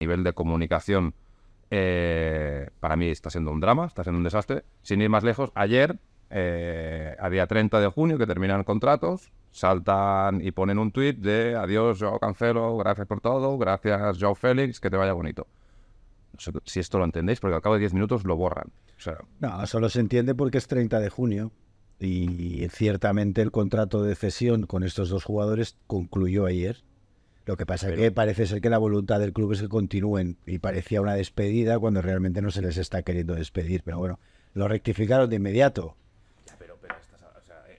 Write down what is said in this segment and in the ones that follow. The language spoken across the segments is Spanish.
nivel de comunicación, eh, para mí está siendo un drama, está siendo un desastre. Sin ir más lejos, ayer, eh, a día 30 de junio, que terminan contratos, saltan y ponen un tuit de adiós, yo cancelo, gracias por todo, gracias, Joe Félix, que te vaya bonito. No sé si esto lo entendéis, porque al cabo de 10 minutos lo borran. O sea, no, solo se entiende porque es 30 de junio y ciertamente el contrato de cesión con estos dos jugadores concluyó ayer lo que pasa es que parece ser que la voluntad del club es que continúen y parecía una despedida cuando realmente no se les está queriendo despedir. Pero bueno, lo rectificaron de inmediato. Pero, pero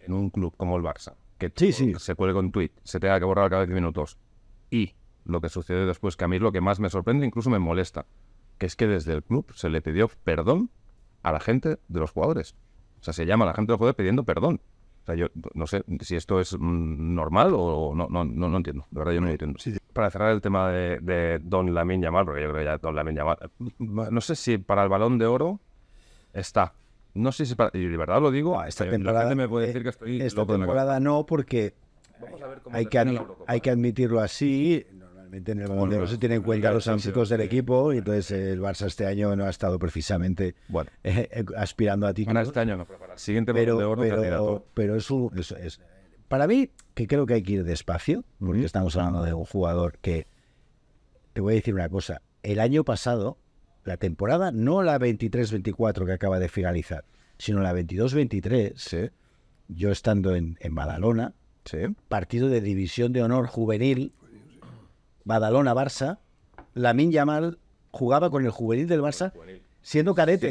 en un club como el Barça, que se cuelga un tuit, se tenga que borrar cada 10 minutos y lo que sucede después, que a mí lo que más me sorprende, incluso me molesta, que es que desde el club se le pidió perdón a la gente de los jugadores. O sea, se llama a la gente de los jugadores pidiendo perdón yo no sé si esto es mm, normal o no, no, no, entiendo. De verdad, yo no entiendo. Para cerrar el tema de, Don Lamin Yamal, porque yo creo que ya Don Lamin Yamal. Mm, mm, no sé si para el balón de oro está. No sé si para. Y de verdad lo digo. a ah, esta eh, temporada. me puede eh, decir que estoy. Esta temporada no, porque. Vamos a ver cómo hay, que, hay que admitirlo así en el se tienen en cuenta los ámbitos del equipo y entonces el Barça este año no ha estado precisamente eh, eh, aspirando a títulos. Este pero para siguiente pero, es, para mí, que creo que hay que ir despacio, porque estamos hablando de un jugador que, te voy a decir una cosa, el año pasado, la temporada, no la 23-24 que acaba de finalizar, sino la 22-23, yo estando en, en Badalona, partido de división de honor juvenil, Badalona-Barça, Lamin Yamal jugaba con el juvenil del Barça siendo cadete.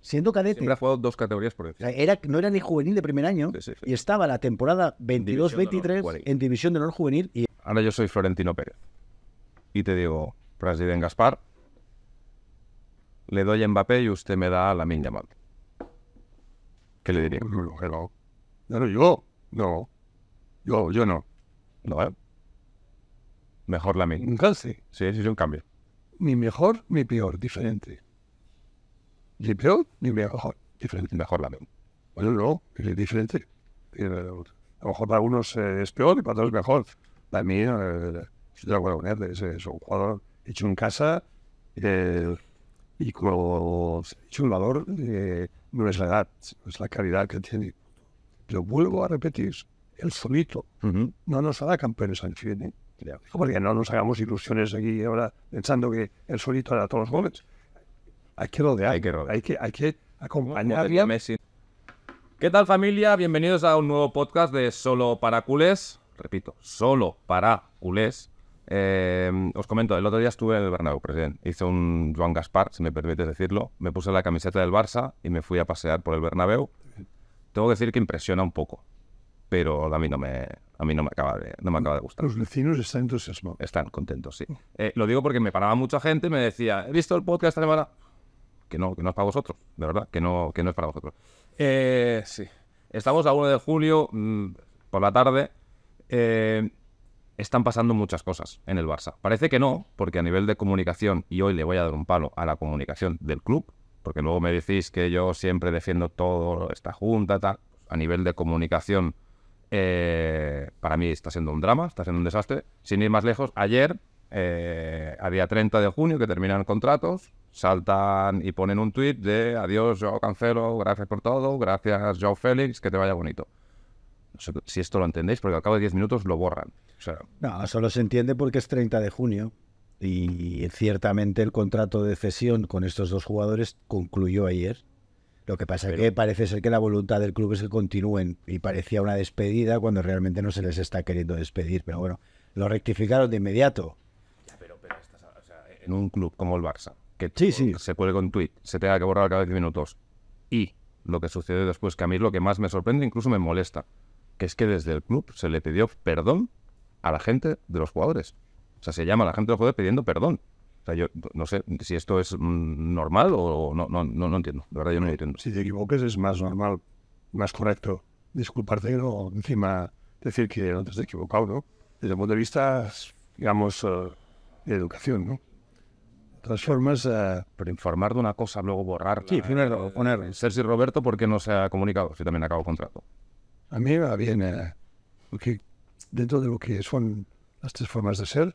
Siendo cadete. Siendo jugado dos categorías por encima. no era ni juvenil de primer año y estaba la temporada 22-23 en División de Honor Juvenil. Ahora yo soy Florentino Pérez y te digo, presidente Gaspar, le doy a Mbappé y usted me da a Lamin Yamal. ¿Qué le diría? No, no, yo. No. Yo, yo no. No, ¿eh? Mejor la mía Un cáncer. Sí, sí, es un cambio. Mi mejor mi peor, diferente. Ni peor ni mejor, diferente. Mejor la mía Bueno, no, es diferente. A lo mejor para algunos eh, es peor y para otros mejor. Para mí, eh, es, es un jugador hecho en casa eh, y con hecho un valor, de eh, no es la edad, es la calidad que tiene. yo vuelvo a repetir, el solito no nos hará campeones al fin, porque no nos hagamos ilusiones aquí ahora pensando que el solito era todos los goles. Hay que rodear, hay que, rodear. Hay que, hay que acompañar. ¿Qué tal familia? Bienvenidos a un nuevo podcast de Solo para culés. Repito, solo para culés. Eh, os comento, el otro día estuve en el Bernabéu, presidente. Hice un Juan Gaspar, si me permites decirlo. Me puse la camiseta del Barça y me fui a pasear por el Bernabéu. Tengo que decir que impresiona un poco, pero a mí no me, a mí no me acaba de, no me acaba de gustar. Los vecinos están entusiasmados. Están contentos, sí. Eh, lo digo porque me paraba mucha gente, me decía, he visto el podcast esta semana. Que no, que no es para vosotros, de verdad, que no, que no es para vosotros. Eh, sí. Estamos a 1 de julio, mm, por la tarde. Eh, están pasando muchas cosas en el Barça. Parece que no, porque a nivel de comunicación, y hoy le voy a dar un palo a la comunicación del club, porque luego me decís que yo siempre defiendo todo, esta junta, tal. A nivel de comunicación eh, para mí está siendo un drama, está siendo un desastre. Sin ir más lejos, ayer, eh, a día 30 de junio, que terminan contratos, saltan y ponen un tweet de adiós, yo cancelo, gracias por todo, gracias, Joe Félix, que te vaya bonito. No sé si esto lo entendéis, porque al cabo de 10 minutos lo borran. no, solo se entiende porque es 30 de junio y ciertamente el contrato de cesión con estos dos jugadores concluyó ayer lo que pasa es que parece ser que la voluntad del club es que continúen y parecía una despedida cuando realmente no se les está queriendo despedir. Pero bueno, lo rectificaron de inmediato. Pero, pero en un club como el Barça, que sí, se cuelga un tuit, se tenga que borrar cada 10 minutos. Y lo que sucede después, que a mí lo que más me sorprende, incluso me molesta, que es que desde el club se le pidió perdón a la gente de los jugadores. O sea, se llama a la gente de los jugadores pidiendo perdón sea, yo no sé si esto es mm, normal o no, no, no, no entiendo. De verdad, yo no entiendo. Si te equivoques, es más normal, más correcto disculparte o encima decir que no te has equivocado, ¿no? Desde el punto de vista, digamos, eh, de educación, ¿no? De todas formas... Eh, Pero informar de una cosa, luego borrar. Sí, poner... ser poner. Sergi Roberto, ¿por qué no se ha comunicado? Si también acabo contrato. A mí va bien, eh, porque dentro de lo que son las tres formas de ser,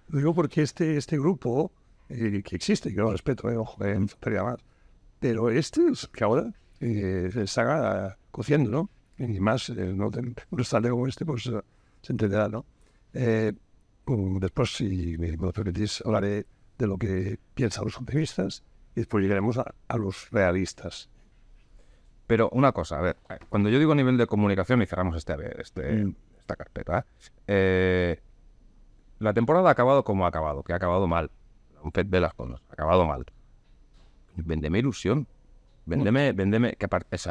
Lo digo porque este, este grupo, eh, que existe, que lo respeto, eh, ojo, eh, más. Pero este que ahora eh, se está ah, cociendo, ¿no? Y más, no un restaurante como este, pues se entenderá, ¿no? Mm, después, si me lo permitís, hablaré de lo que piensan los optimistas y después llegaremos a, los realistas. Pero una cosa, a ver, cuando yo digo nivel de comunicación y cerramos este, este, mm. esta carpeta, eh, la temporada ha acabado como ha acabado, que ha acabado mal. Un pet las cosas, ha acabado mal. Véndeme ilusión. Véndeme, véndeme, que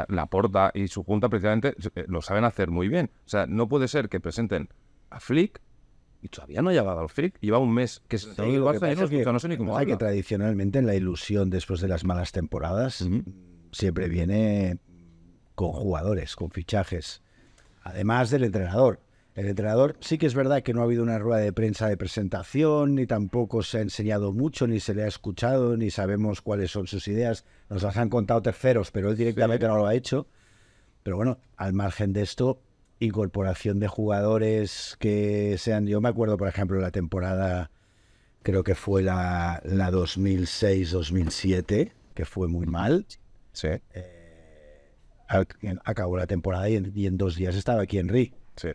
la Porta y su junta precisamente eh, lo saben hacer muy bien. O sea, no puede ser que presenten a Flick y todavía no ha llegado al Flick. Lleva un mes que Hay que tradicionalmente en la ilusión después de las malas temporadas siempre viene con jugadores, con fichajes. Además del entrenador el entrenador. Sí que es verdad que no ha habido una rueda de prensa de presentación, ni tampoco se ha enseñado mucho, ni se le ha escuchado, ni sabemos cuáles son sus ideas. Nos las han contado terceros, pero él directamente no lo ha hecho. Pero bueno, al margen de esto, incorporación de jugadores que sean... Yo me acuerdo, por ejemplo, la temporada, creo que fue la, 2006-2007, que fue muy mal. Sí. Eh, acabó la temporada y en, y dos días estaba aquí Henry. Sí.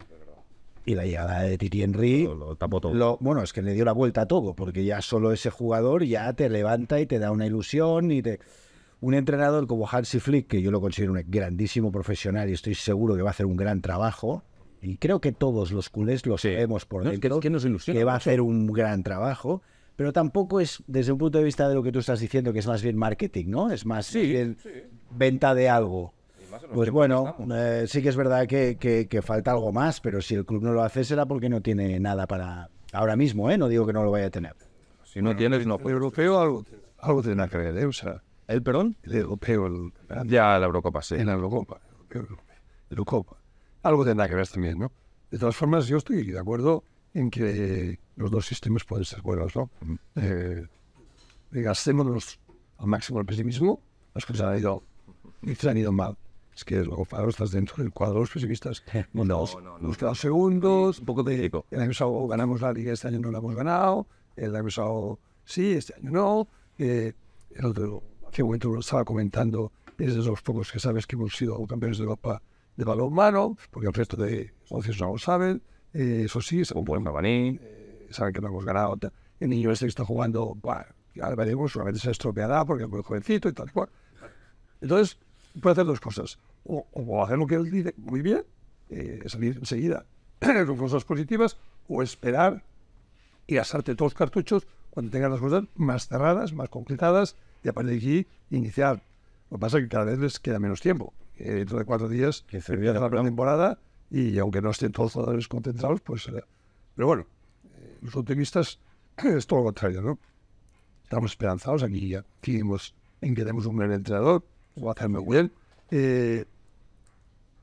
Y la llegada de Titi Henry lo, todo. Lo, bueno, es que le dio la vuelta a todo, porque ya solo ese jugador ya te levanta y te da una ilusión y te un entrenador como Hansi Flick, que yo lo considero un grandísimo profesional y estoy seguro que va a hacer un gran trabajo, y creo que todos los culés lo sabemos por dentro, que, nos que va a hacer un gran trabajo, pero tampoco es desde un punto de vista de lo que tú estás diciendo, que es más bien marketing, ¿no? Es más, bien venta de algo. Pues bueno, eh, sí que es verdad que, falta algo más, pero si el club no lo hace será porque no tiene nada para ahora mismo, ¿eh? No digo que no lo vaya a tener. Si no tienes, no. El europeo algo, tendrá que ver, ¿eh? O sea, ¿El perdón? El europeo. ya la Eurocopa, sí. En la Eurocopa. Eurocopa. Algo tendrá que ver también, ¿no? De todas formas, yo estoy de acuerdo en que los dos sistemas pueden ser buenos, ¿no? Eh, gastémonos al máximo el pesimismo, las cosas han ido, se han ido mal es que luego estás dentro del cuadro de los pesimistas. No, no, nos segundos. Un poco de El año pasado ganamos la liga, este año no la hemos ganado. El año pasado sí, este año no. Eh, el hace un momento lo estaba comentando, es de los pocos que sabes que hemos sido campeones de Europa de mano, porque el resto de socios no lo saben. Eh, eso sí, es un buen Mabaní. Eh, saben que no hemos ganado. El niño este que está jugando, bueno, ya veremos, seguramente se estropeará porque es muy jovencito y tal cual. Entonces, puede hacer dos cosas. O, hacer lo que él dice muy bien, eh, salir enseguida con cosas positivas, o esperar y asarte todos los cartuchos cuando tengas las cosas más cerradas, más concretadas, y a partir de aquí iniciar. Lo que pasa es que cada vez les queda menos tiempo. Eh, dentro de cuatro días, que se la temporada, y aunque no estén todos los concentrados, pues... Eh, pero bueno, los optimistas es todo lo contrario, ¿no? Estamos esperanzados aquí, ya. tenemos en que tenemos un gran entrenador, o hacerme bien eh,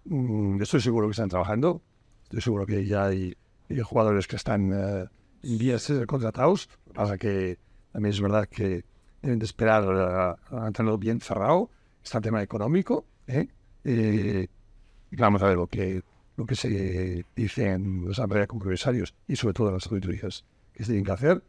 mm, estoy seguro que están trabajando. Estoy seguro que ya hay, jugadores que están eh, en vías de ser contratados. para que también es verdad que deben de esperar eh, a, tenerlo bien cerrado. Está el tema económico. vamos a ver lo que, lo que se dice en los empresarios y sobre todo en las auditorías que se tienen que hacer.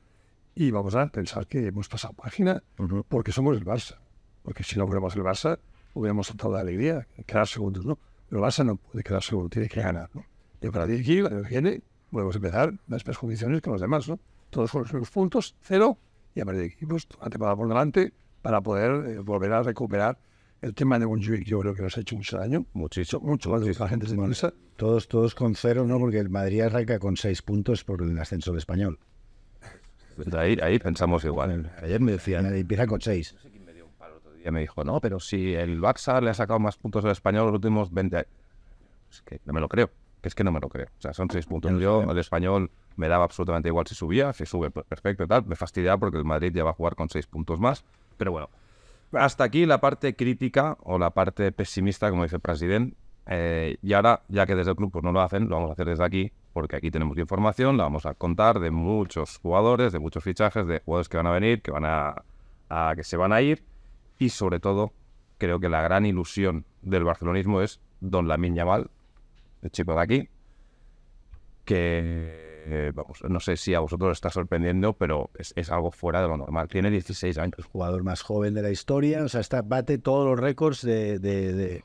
Y vamos a pensar que hemos pasado página porque somos el Barça porque si no fuéramos el Barça, hubiéramos saltado de alegría, quedar segundos, ¿no? Pero el Barça no puede quedar segundo, tiene que ganar, ¿no? Y para ti aquí, cuando viene, podemos empezar las mismas condiciones que los demás, ¿no? Todos con los mismos puntos, cero, y a partir de aquí, pues, por delante, para poder eh, volver a recuperar el tema de Montjuic yo creo que nos ha hecho mucho daño. Muchísimo. Mucho más la gente de Todos, todos con cero, ¿no? Porque el Madrid arranca con seis puntos por el ascenso del español. Ahí, ahí pensamos igual. Ayer me decían, empieza con seis y me dijo, no, pero si el Barça le ha sacado más puntos al español los últimos 20 años. Es que no me lo creo, es que no me lo creo. O sea, son seis puntos. Yo, el español, me daba absolutamente igual si subía, si sube, perfecto y tal. Me fastidiaba porque el Madrid ya va a jugar con seis puntos más. Pero bueno, hasta aquí la parte crítica o la parte pesimista, como dice el presidente. Eh, y ahora, ya que desde el club pues, no lo hacen, lo vamos a hacer desde aquí, porque aquí tenemos información, la vamos a contar de muchos jugadores, de muchos fichajes, de jugadores que van a venir, que van a, a que se van a ir. Y sobre todo, creo que la gran ilusión del barcelonismo es Don Lamín Yamal, el chico de aquí, que, vamos, no sé si a vosotros os está sorprendiendo, pero es, algo fuera de lo normal. Tiene 16 años. El jugador más joven de la historia, o sea, está, bate todos los récords de,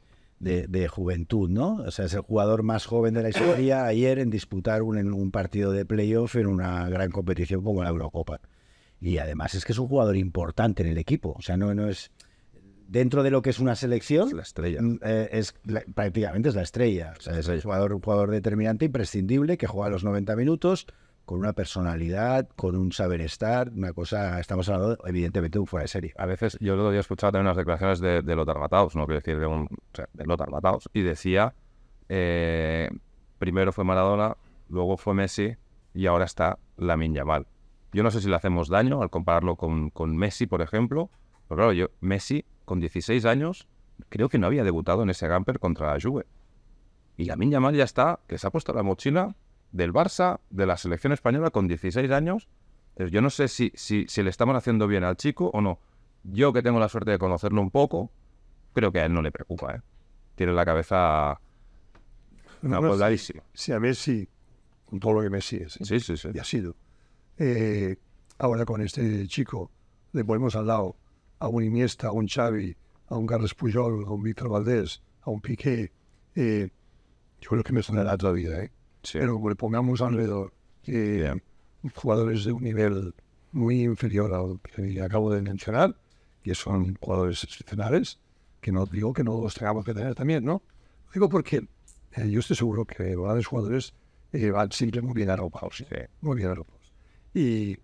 juventud, ¿no? O sea, es el jugador más joven de la historia ayer en disputar un, un partido de playoff en una gran competición como la Eurocopa. Y además es que es un jugador importante en el equipo. O sea, no, no es dentro de lo que es una selección. Es la estrella. Mm, eh, prácticamente es la estrella. sea, es, jugador, un jugador determinante, imprescindible, que juega los 90 minutos con una personalidad, con un saber estar, una cosa, estamos hablando evidentemente de un fuera de serie. A veces, yo el otro día escuchaba también unas declaraciones de, de Lothar ¿no? Quiero decir, de, un, o sea, de Lothar Mataos, y decía, eh, primero fue Maradona, luego fue Messi, y ahora está Lamin Yamal. Yo no sé si le hacemos daño al compararlo con, con Messi, por ejemplo, pero claro, yo, Messi con 16 años, creo que no había debutado en ese Gamper contra la Juve. Y la mí ya está, que se ha puesto la mochila del Barça, de la selección española con 16 años. yo no sé si, si, si le estamos haciendo bien al chico o no. Yo que tengo la suerte de conocerlo un poco, creo que a él no le preocupa. ¿eh? Tiene la cabeza no, sí, pues, a Messi, con todo lo que Messi es. ¿eh? Sí, sí, sí. Y ha sido. Eh, ahora con este chico le ponemos al lado a un Iniesta, a un Xavi, a un Carles Pujol, a un Víctor Valdés, a un Piqué, yo eh, creo que me sonará la vida, Pero como le pongamos alrededor eh, jugadores de un nivel muy inferior al que acabo de mencionar, que son jugadores excepcionales, que no digo que no los tengamos que tener también, ¿no? digo porque eh, yo estoy seguro que grandes jugadores van siempre muy bien arropados, muy bien arropados. Y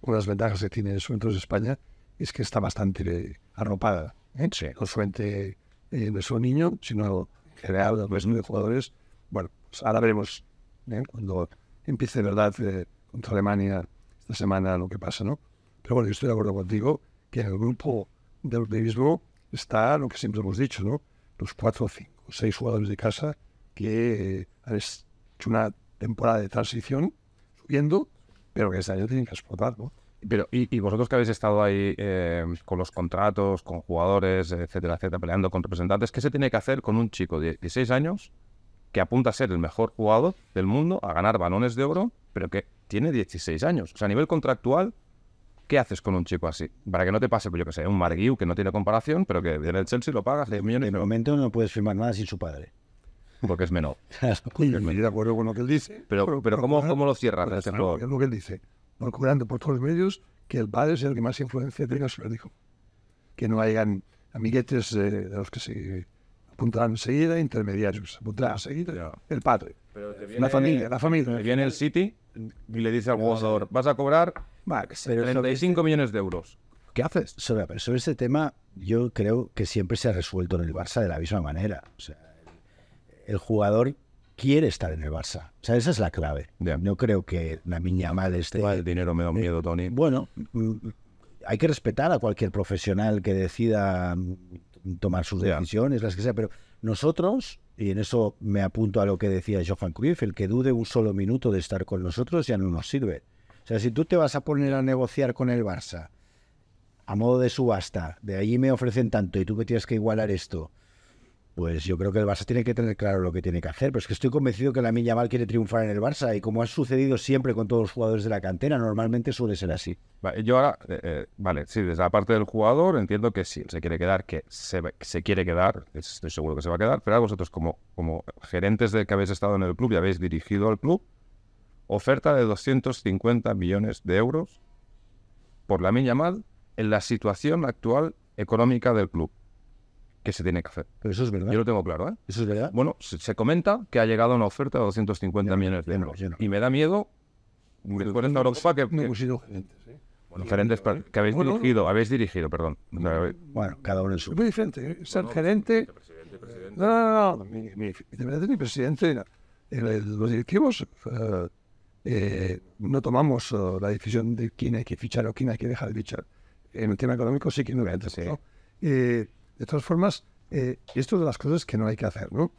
una de las ventajas que tiene eso entonces España es que está bastante arropada. ¿eh? No solamente de eh, su niño, sino en general de de jugadores. Bueno, pues ahora veremos ¿eh? cuando empiece de verdad contra Alemania esta semana lo que pasa, ¿no? Pero bueno, yo estoy de acuerdo contigo que en el grupo de Béisbol está lo que siempre hemos dicho, ¿no? Los cuatro, cinco, seis jugadores de casa que han hecho una temporada de transición subiendo, pero que este año tienen que explotar, ¿no? Pero, y, vosotros que habéis estado ahí eh, con los contratos, con jugadores, etcétera, etcétera, peleando con representantes, ¿qué se tiene que hacer con un chico de 16 años que apunta a ser el mejor jugador del mundo, a ganar balones de oro, pero que tiene 16 años? O sea, a nivel contractual, ¿qué haces con un chico así? Para que no te pase, pues yo que sé, un Marguiu que no tiene comparación, pero que viene el Chelsea lo pagas De millones. momento no puedes firmar nada sin su padre. Porque es menor. de acuerdo con lo que él dice. Pero, pero, ¿cómo, lo cierras? Pues este es lo que él dice procurando por todos los medios que el padre sea el que más influencia tenga sobre el hijo. Que no hayan amiguetes eh, de los que se apuntarán enseguida, intermediarios. Apuntarán enseguida el padre. la familia, la familia. viene el City y le dice al jugador, vas a cobrar Max, millones de euros. ¿Qué haces? Sobre, este tema, yo creo que siempre se ha resuelto en el Barça de la misma manera. el jugador quiere estar en el Barça. O sea, esa es la clave. No creo que la miña mal esté. El dinero me da eh, miedo, Tony. Bueno, mm, hay que respetar a cualquier profesional que decida mm, tomar sus decisiones, las que sea, pero nosotros, y en eso me apunto a lo que decía Johan Cruyff, el que dude un solo minuto de estar con nosotros ya no nos sirve. O sea, si tú te vas a poner a negociar con el Barça a modo de subasta, de allí me ofrecen tanto y tú me tienes que igualar esto, pues yo creo que el Barça tiene que tener claro lo que tiene que hacer. Pero es que estoy convencido que la mal quiere triunfar en el Barça y como ha sucedido siempre con todos los jugadores de la cantera, normalmente suele ser así. Yo ahora, eh, eh, vale, sí, desde la parte del jugador entiendo que sí, se quiere quedar, que se, quiere quedar, estoy seguro que se va a quedar, pero ahora vosotros como, como gerentes de que habéis estado en el club y habéis dirigido al club, oferta de 250 millones de euros por la mal en la situación actual económica del club que se tiene que hacer. Pero eso es verdad. Yo lo tengo claro, ¿eh? Eso es verdad. Bueno, se, se comenta que ha llegado una oferta de 250 millones de euros. Y me da miedo después de que... que habéis dirigido, habéis dirigido, perdón. Bueno, cada uno en su... Muy diferente. ¿eh? Ser gerente... Presidente, presidente. No, no, no. Mi, mi, mi presidente, los directivos... eh, eh no tomamos eh, la decisión de quién hay que fichar o quién hay que dejar de fichar. En el tema económico sí que no entra. Sí. Eh, de todas formas, eh, esto es de las cosas que no hay que hacer, ¿no?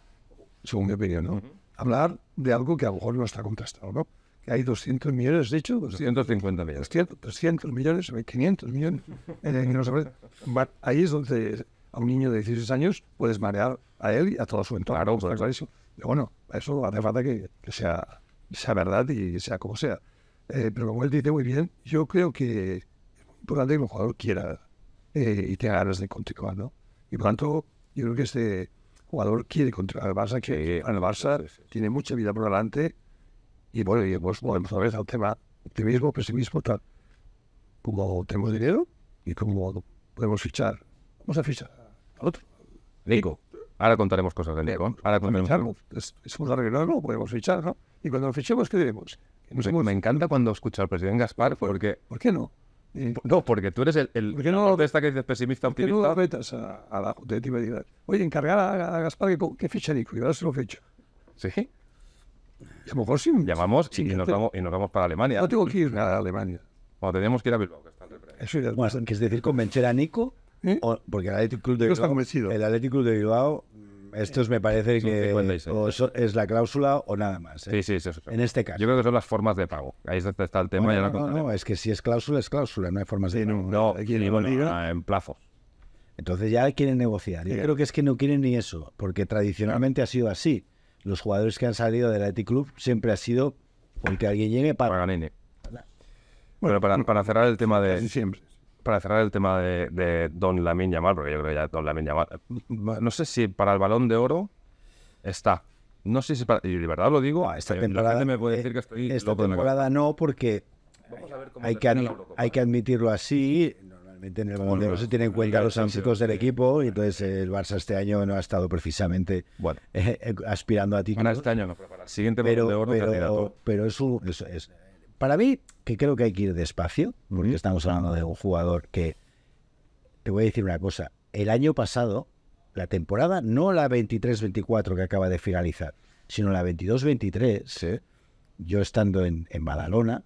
Según mi opinión, ¿no? Hablar de algo que a lo mejor no está contestado, ¿no? Que hay 200 millones, de hecho, 250 millones. cierto 300 millones, 500 millones. Ahí es donde a un niño de 16 años puedes marear a él y a toda su entorno. Claro, claro. Pero bueno, eso hace falta que, sea, verdad y sea como sea. Eh, pero como él dice muy bien, yo creo que es importante que el jugador quiera eh, y tenga ganas de continuar, ¿no? Y por tanto, yo creo que este jugador quiere contra el Barça, que el Barça tiene mucha vida por delante. Y bueno, y hemos volvemos otra vez al tema optimismo, pesimismo, tal. Como tenemos dinero y como podemos fichar, vamos a fichar al otro. Nico. Ahora contaremos cosas de Nico. Ahora pues, contaremos. Es, es un no podemos fichar, ¿no? Y cuando lo fichemos, ¿qué diremos? me, encanta cuando escucho al presidente Gaspar porque... ¿Por qué no? No, porque tú eres el, el ¿Por no, de esta que dices pesimista ¿por qué optimista. no a, a la objetividad? Oye, encargar a, Gaspar que, que ficha Nico, y ahora se lo fecho. ¿Sí? a lo mejor sí. Llamamos y, nos vamos, y nos vamos para Alemania. No tengo que ir a Alemania. Bueno, tenemos que ir a Bilbao, que está el Eso es es decir, convencer a Nico, ¿Eh? porque el Atlético Club de Bilbao, está convencido. El Atlético Club de Bilbao esto me parece que es la cláusula o nada más. ¿eh? Sí, sí, En este caso. Yo creo que son las formas de pago. Ahí está el tema. no, no, es que si es cláusula, es cláusula, no hay formas de No, en, bueno, en plazo. Entonces ya quieren negociar. Yo creo que es que no quieren ni eso, porque tradicionalmente ha sido así. Los jugadores que han salido del Eti Club siempre ha sido porque alguien llegue para... Bueno, para, para cerrar el tema de... Siempre para cerrar el tema de, Don Lamin Yamal, porque yo creo que ya Don Lamin Yamal. Eh, no sé si para el balón de oro está. No sé si para. Y de verdad lo digo. esta temporada. temporada no, porque. hay, que hay que admitirlo así. Normalmente en el balón de oro se tienen en cuenta los ámbitos del equipo. Y entonces eh, el Barça este año no ha estado precisamente bueno. Eh, aspirando a ti. este año no, pero para el siguiente balón de oro. Pero, pero es un. es, para mí, que creo que hay que ir despacio, porque estamos hablando de un jugador que, te voy a decir una cosa, el año pasado, la temporada, no la 23-24 que acaba de finalizar, sino la 22-23, yo estando en, Badalona,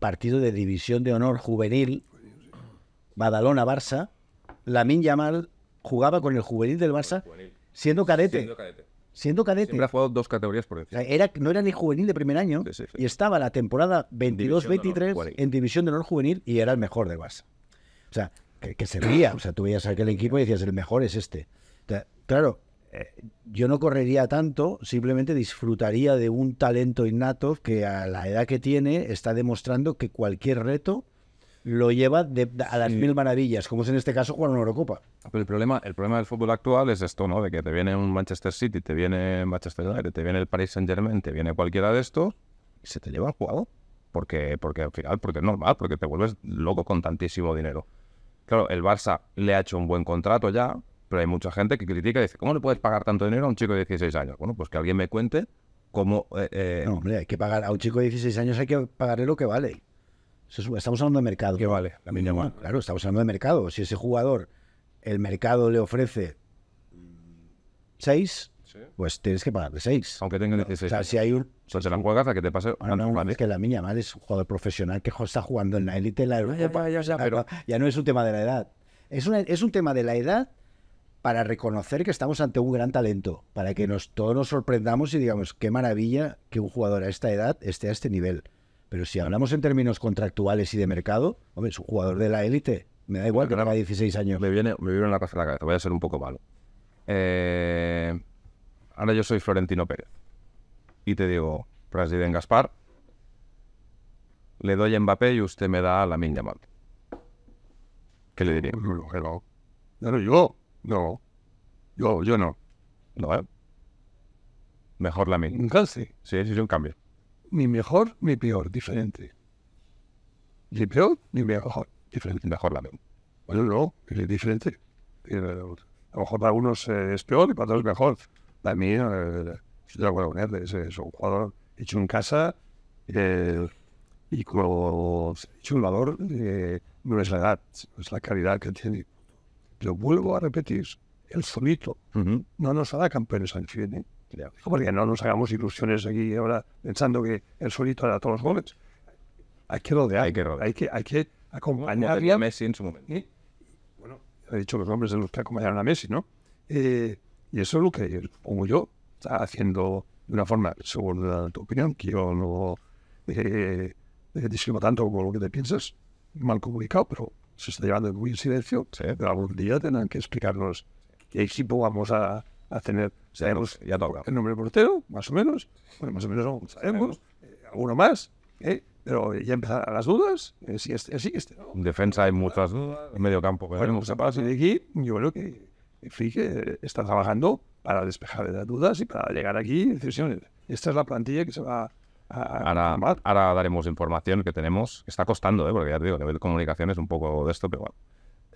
partido de división de honor juvenil, Badalona-Barça, Lamin Yamal jugaba con el juvenil del Barça, Siendo cadete siendo cadete. Siempre jugado dos categorías por decir era, no era ni juvenil de primer año y estaba la temporada 22-23 en División de Honor Juvenil y era el mejor de base O sea, que, que O sea, tú veías aquel equipo y decías, el mejor es este. claro, eh, yo no correría tanto, simplemente disfrutaría de un talento innato que a la edad que tiene está demostrando que cualquier reto lo lleva a las mil maravillas, como es en este caso jugar una Eurocopa. Pero el problema, el problema del fútbol actual es esto, ¿no? De que te viene un Manchester City, te viene Manchester United, te viene el Paris Saint Germain, te viene cualquiera de estos y se te lleva al jugador. Porque, porque al final, porque es normal, porque te vuelves loco con tantísimo dinero. Claro, el Barça le ha hecho un buen contrato ya, pero hay mucha gente que critica y dice, ¿cómo le puedes pagar tanto dinero a un chico de 16 años? Bueno, pues que alguien me cuente cómo... Eh, eh, no, hombre, hay que pagar a un chico de 16 años, hay que pagarle lo que vale. Estamos hablando de mercado. Que vale, la mm, claro, estamos hablando de mercado. Si ese jugador, el mercado le ofrece 6, pues tienes que pagarle 6. Aunque tenga 16. O sea, si hay un. la que te pase. no, es que la mía mal es un jugador profesional que está jugando en la élite. La... Ya, ya, no es un tema de la edad. Es, es un tema de la edad para reconocer que estamos ante un gran talento, para que nos, todos nos sorprendamos y digamos, qué maravilla que un jugador a esta edad esté a este nivel. Pero si hablamos en términos contractuales y de mercado, hombre, es un jugador de la élite. Me da igual que tenga 16 años. Me viene, me viene una cosa en la cabeza, voy a ser un poco malo. Eh, ahora yo soy Florentino Pérez. Y te digo, presidente Gaspar, le doy a Mbappé y usted me da la minga mal. ¿Qué le diría? No, no, yo, no. Yo, yo no. No, ¿eh? Mejor la minga. Un Sí, sí, es un cambio ni mejor ni peor, diferente. Ni peor ni mejor, diferente. Mejor la Bueno, no, es diferente. Eh, a lo mejor para unos eh, es peor y para otros es mejor. Para mí, yo estoy de acuerdo con es, un jugador hecho en casa eh, y como hecho un valor, de no es la edad, es la calidad que tiene. Pero vuelvo a repetir, el solito no nos hará campeones al fin. Porque no nos hagamos ilusiones aquí ahora pensando que el solito era todos los goles. Hay que rodear, hay que, Hay que, acompañar a Messi en su momento. ¿Eh? Bueno, he dicho los hombres de los que acompañaron a Messi, ¿no? Eh, y eso es lo que, como yo, está haciendo de una forma, según la, tu opinión, que yo no eh, eh tanto con lo que te piensas, mal comunicado, pero se está llevando muy en silencio. algún día tendrán que explicarnos qué equipo vamos a tener. Sabemos, ya toca. El nombre del portero, más o menos. Bueno, más o menos sabemos. Eh, alguno más. Eh, pero ya empezaron las dudas. Eh, si este, este En defensa hay muchas dudas. En medio campo. bueno, pues a de aquí, yo creo que fíjate está trabajando para despejar las dudas y para llegar aquí y esta es la plantilla que se va Ahora, ahora, daremos información que tenemos. Está costando, ¿eh? porque ya te digo, nivel de comunicación es un poco de esto, pero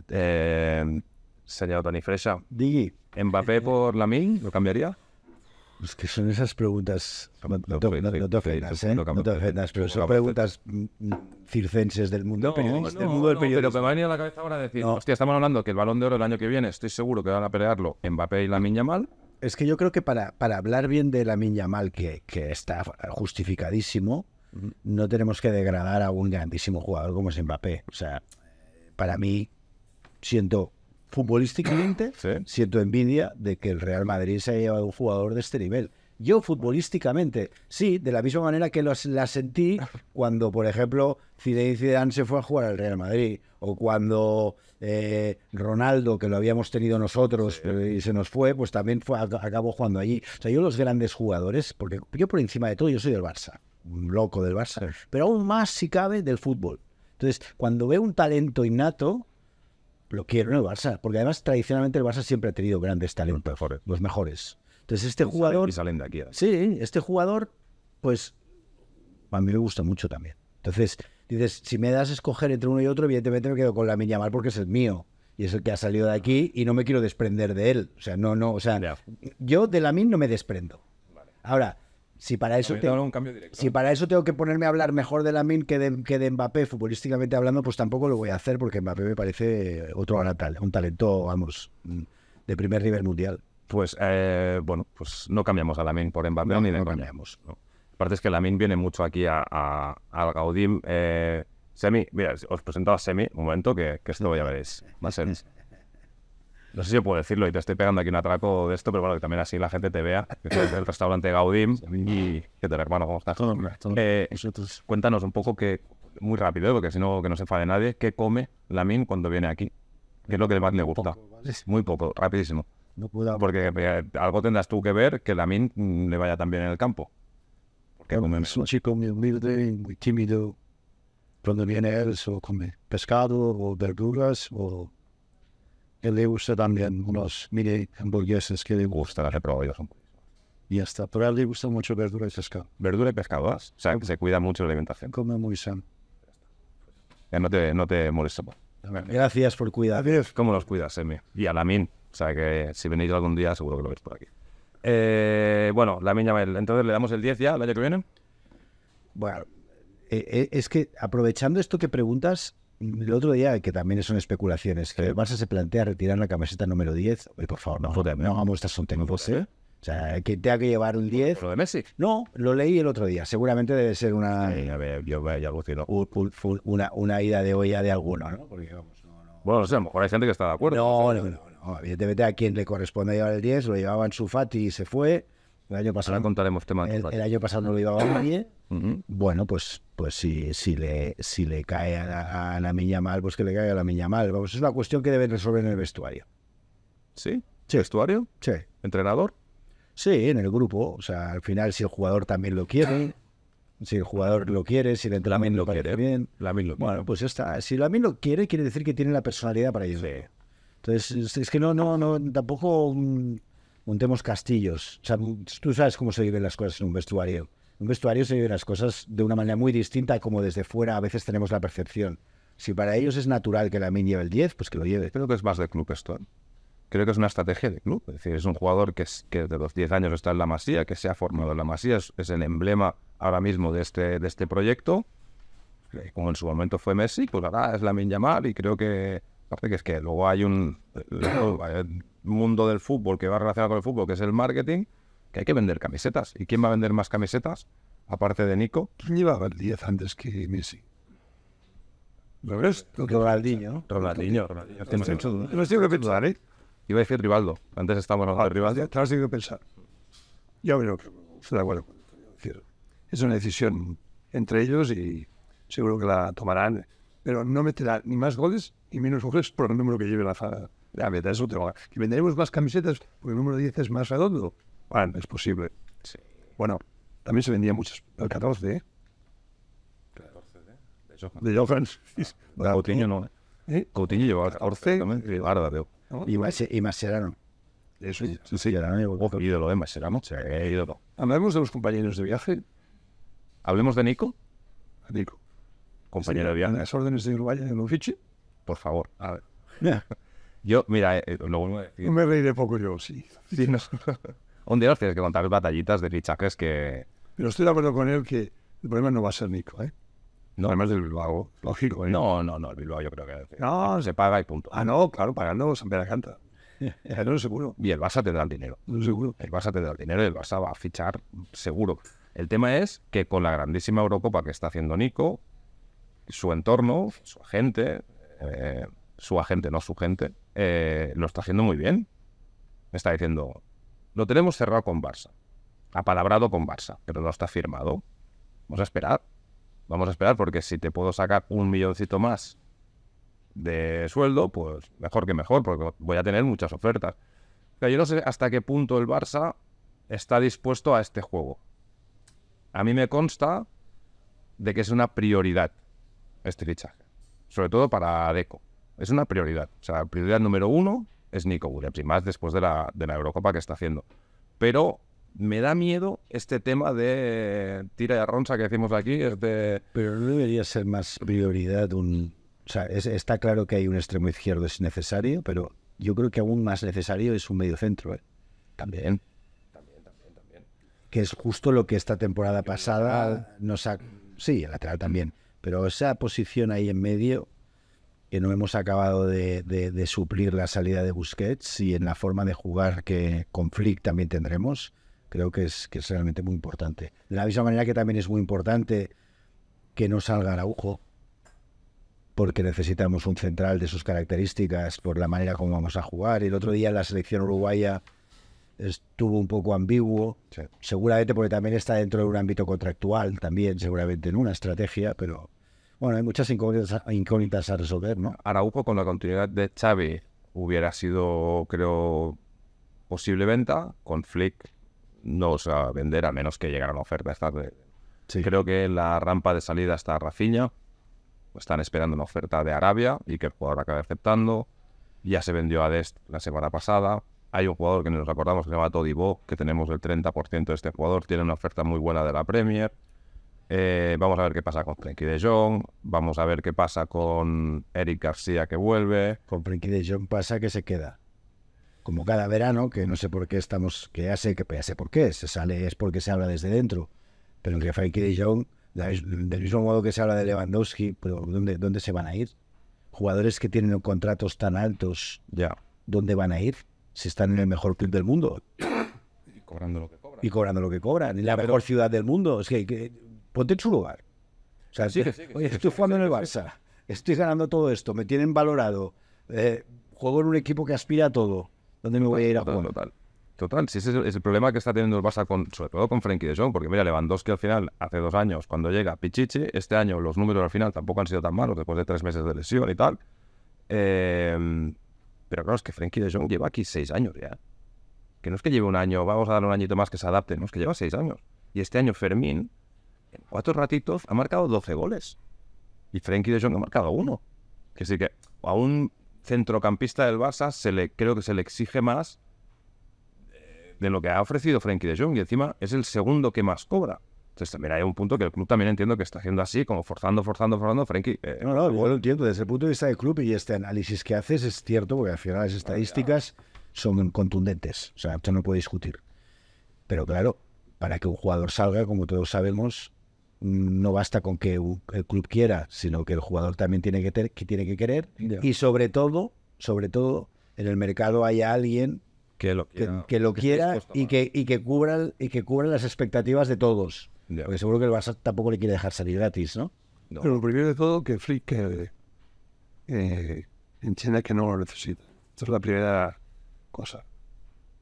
bueno se ha Tony Fresa. Digi. ¿Mbappé eh, por Lamin? ¿Lo cambiaría? Es pues que son esas preguntas. No, te ofendas, ¿eh? No te ofendas, pero son preguntas mm, mm, circenses del mundo del periodista. Pero me va a venir a la cabeza ahora decir: Hostia, estamos hablando que el balón de oro el año que viene, estoy seguro que van a pelearlo Mbappé y Lamin Yamal. Es que yo creo que para, para hablar bien de Lamin Yamal, que, que está justificadísimo, no tenemos que degradar a un grandísimo jugador como es Mbappé. O sea, para mí, siento futbolísticamente siento envidia de que el Real Madrid se haya llevado un jugador de este nivel. Yo futbolísticamente, sí, de la misma manera que la sentí cuando, por ejemplo, Zidane Zidane se fue a jugar al Real Madrid o cuando eh, Ronaldo, que lo habíamos tenido nosotros eh, y se nos fue, pues también fue, acabó jugando allí. O sea, yo los grandes jugadores, porque yo por encima de todo yo soy del Barça, un loco del Barça, pero aún más si cabe del fútbol. Entonces, cuando veo un talento innato, lo quiero en el Barça, porque además tradicionalmente el Barça siempre ha tenido grandes talentos, los mejores. Entonces este jugador... Y de aquí. Sí, este jugador, pues a mí me gusta mucho también. Entonces, dices, si me das a escoger entre uno y otro, evidentemente me quedo con la Yamal porque es el mío. Y es el que ha salido de aquí y no me quiero desprender de él. O sea, no, no, o sea, yo de la min no me desprendo. Ahora, si para, eso un si para eso tengo que ponerme a hablar mejor de Lamin que de, que de Mbappé, futbolísticamente hablando, pues tampoco lo voy a hacer porque Mbappé me parece otro gran un talento, vamos, mm, de primer nivel mundial. Pues eh, bueno, pues no cambiamos a Lamin por Mbappé no, ni cambiamos. Aparte es que Lamin viene mucho aquí a, a, al eh, Semi, mira, os presento a Semi un momento que, que esto ya veréis. Va a ser no sé si puedo decirlo y te estoy pegando aquí un atraco de esto, pero bueno, que también así la gente te vea, el restaurante Gaudim y qué tal hermano, ¿cómo estás? Eh, cuéntanos un poco que, muy rápido, ¿eh? porque si no, que no se enfade nadie, ¿qué come Lamin cuando viene aquí? ¿Qué es lo que más le gusta? Muy poco, rapidísimo. No puedo Porque eh, algo tendrás tú que ver que Lamin mm, le vaya también en el campo. Porque es un chico muy humilde, muy tímido. Cuando viene él, solo come pescado o verduras o le gusta también unos mini hamburgueses que le gustan, las he probado yo. Y hasta, pero a él le gusta mucho verdura y pescado. Verdura y pescado, O sea, que se cuida mucho la alimentación. Come muy sano. Ya no te, no te molesta. Gracias por cuidar. ¿Cómo los cuidas, Emi? Y a Lamin. O sea, que si venís algún día seguro que lo ves por aquí. Eh, bueno, Lamin ya Entonces, ¿le damos el 10 ya el año que viene? Bueno, eh, eh, es que aprovechando esto que preguntas, el otro día, que también son especulaciones, que el Barça se plantea retirar la camiseta número 10. por favor, no, joder, no hagamos estas tonterías. ¿eh? O sea, que tenga que llevar un 10. ¿Lo de Messi? No, lo leí el otro día. Seguramente debe ser una. Sí, a ver, yo, Una, una ida de olla de alguno, ¿no? Bueno, no sé, a lo mejor hay gente que está de acuerdo. No, no, no. Evidentemente a quien le corresponde llevar el 10, lo llevaba en su fat y se fue. El año pasado. Ahora contaremos temas. El, el, año pasado no lo llevaba nadie. Bueno, pues pues si, si, le, si le cae a la, a mal, pues que le caiga a la miña mal. Vamos, es una cuestión que deben resolver en el vestuario. ¿Sí? sí. ¿Vestuario? ¿Entrenador? Sí, en el grupo. O sea, al final, si el jugador también lo quiere, si el jugador lo quiere, si el entrenador lo, lo quiere. Bien, lo quiere. Bueno, pues ya está. Si Lamin lo quiere, quiere decir que tiene la personalidad para ello. Entonces, es que no, no, no, tampoco montemos castillos. O sea, tú sabes cómo se viven las cosas en un vestuario un vestuario se ve las cosas de una manera muy distinta como desde fuera a veces tenemos la percepción. Si para ellos es natural que la min lleve el 10, pues que lo lleve. Creo que es más de club esto. ¿eh? Creo que es una estrategia de club. Es decir, es un jugador que, es, que de los 10 años está en la Masía, que se ha formado en la Masía, es, el emblema ahora mismo de este, de este proyecto. Eh, como en su momento fue Messi, pues ahora es la min llamar y creo que aparte que es que luego hay un, eh, hay un mundo del fútbol que va relacionado con el fútbol, que es el marketing, que hay que vender camisetas. ¿Y quién va a vender más camisetas? Aparte de Nico. ¿Quién llevaba el 10 antes que Messi? Roberto. Ronaldinho. Ronaldinho. Hemos que pensar, ¿eh? Iba a decir Rivaldo. Antes estábamos hablando de Rivaldo. Te has tenido que pensar. Yo creo que estoy de acuerdo Es una decisión entre ellos y seguro que la tomarán. Pero no meterá ni más goles ni menos goles por el número que lleve la, la meta. Eso te va. Y venderemos más camisetas porque el número 10 es más redondo. Bueno, es posible. Bueno, también se vendía muchos. El 14, ¿eh? 14 ¿eh? de, de Johan. Ah, de Coutinho no. ¿Eh? Coutinho llevaba 14. guarda veo. Y, y Mascherano. Eso, sí, sí. Mascherano. Sí. ídolo de ¿eh? Mascherano. Sí, ídolo. Hablemos de los compañeros de viaje. Hablemos de Nico. Nico. Compañero de viaje. ¿Las órdenes de Uruguay en el oficio? Por favor. A ver. yo, mira, luego eh, lo Me reiré poco yo, sí. sí no. un día tienes que contar batallitas de fichajes que... Pero estoy de acuerdo con él que el problema no va a ser Nico, ¿eh? No. Además del Bilbao, lógico, ¿eh? No, no, no, el Bilbao yo creo que... No, se paga y punto. Ah, no, claro, pagando San Pedro canta. no, seguro. Y el Barça te da el dinero. No, seguro. El Barça te da el dinero y el Barça va a fichar seguro. El tema es que con la grandísima Eurocopa que está haciendo Nico, su entorno, su agente, eh, su agente, no su gente, eh, lo está haciendo muy bien. Me está diciendo, lo tenemos cerrado con Barça. Apalabrado con Barça, pero no está firmado. Vamos a esperar. Vamos a esperar porque si te puedo sacar un milloncito más de sueldo, pues mejor que mejor, porque voy a tener muchas ofertas. yo no sé hasta qué punto el Barça está dispuesto a este juego. A mí me consta de que es una prioridad este fichaje, sobre todo para Deco. Es una prioridad. O sea, prioridad número uno es Nico Williams, y más después de la, de Eurocopa que está haciendo. Pero me da miedo este tema de tira y arronza que decimos aquí. Pero no debería ser más prioridad un... O sea, está claro que hay un extremo izquierdo es necesario, pero yo creo que aún más necesario es un medio centro. ¿eh? También. también. Que es justo lo que esta temporada pasada nos ha... Sí, el lateral también. Pero esa posición ahí en medio que no hemos acabado de, suplir la salida de Busquets y en la forma de jugar que conflicto también tendremos, creo que es, realmente muy importante. De la misma manera que también es muy importante que no salga Araujo, porque necesitamos un central de sus características por la manera como vamos a jugar. El otro día la selección uruguaya estuvo un poco ambiguo, seguramente porque también está dentro de un ámbito contractual, también seguramente en una estrategia, pero bueno, hay muchas incógnitas, incógnitas a resolver, ¿no? Araujo con la continuidad de Xavi hubiera sido, creo, posible venta. Con Flick no se va a vender a menos que llegara una oferta esta tarde. Creo que la rampa de salida está Rafinha. Están esperando una oferta de Arabia y que el jugador acabe aceptando. Ya se vendió a Dest la semana pasada. Hay un jugador que nos recordamos que se llama Todibo, que tenemos el 30% de este jugador. Tiene una oferta muy buena de la Premier. Eh, vamos a ver qué pasa con Frenkie de Jong. Vamos a ver qué pasa con Eric García que vuelve. Con Frankie de Jong pasa que se queda. Como cada verano, que no sé por qué estamos, que ya sé, que por qué, se sale, es porque se habla desde dentro. Pero que Frankie de Jong, del mismo modo que se habla de Lewandowski, ¿dónde, se van a ir? Jugadores que tienen contratos tan altos, ya. ¿dónde van a ir? Si están en el mejor club del mundo. Y cobrando lo que cobran. Y cobrando lo que cobran. En la mejor ciudad del mundo. Es que ponte en su lugar. O sea, estoy jugando en el Barça, estoy ganando todo esto, me tienen valorado, eh, juego en un equipo que aspira a todo, ¿dónde me voy a ir a jugar? Total, total. Si ese es el, problema que está teniendo el Barça, sobre todo con Frenkie de Jong, porque mira, Lewandowski al final, hace dos años, cuando llega Pichichi, este año los números al final tampoco han sido tan malos, después de tres meses de lesión y tal. Em, pero claro, es que Frenkie de Jong lleva aquí seis años ya. Que no es que lleve un año, vamos a dar un añito más que se adapte, no, es que lleva seis años. Y este año Fermín cuatro ratitos ha marcado 12 goles. Y Frenkie de Jong ha marcado uno. Que sí que a un centrocampista del Barça se le, creo que se le exige más eh, de lo que ha ofrecido Frenkie de Jong. Y encima es el segundo que más cobra. Entonces también hay un punto que el club también entiendo que está haciendo así, como forzando, forzando, forzando, Frenkie. Eh, no, no, eh, lo entiendo. Desde el punto de vista del club y este análisis que haces es cierto, porque al final las estadísticas son contundentes. O sea, esto no puede discutir. Pero claro, para que un jugador salga, como todos sabemos, no basta con que el club quiera, sino que el jugador también tiene que, tener, que tiene que querer. Y sobre todo, sobre todo, en el mercado hay alguien que lo quiera, y, que, y, que cubra, y que cubra las expectativas de todos. Porque seguro que el Barça tampoco le quiere dejar salir gratis, ¿no? Pero lo primero de todo, que Flick eh, entienda que no lo necesita. eso es la primera cosa.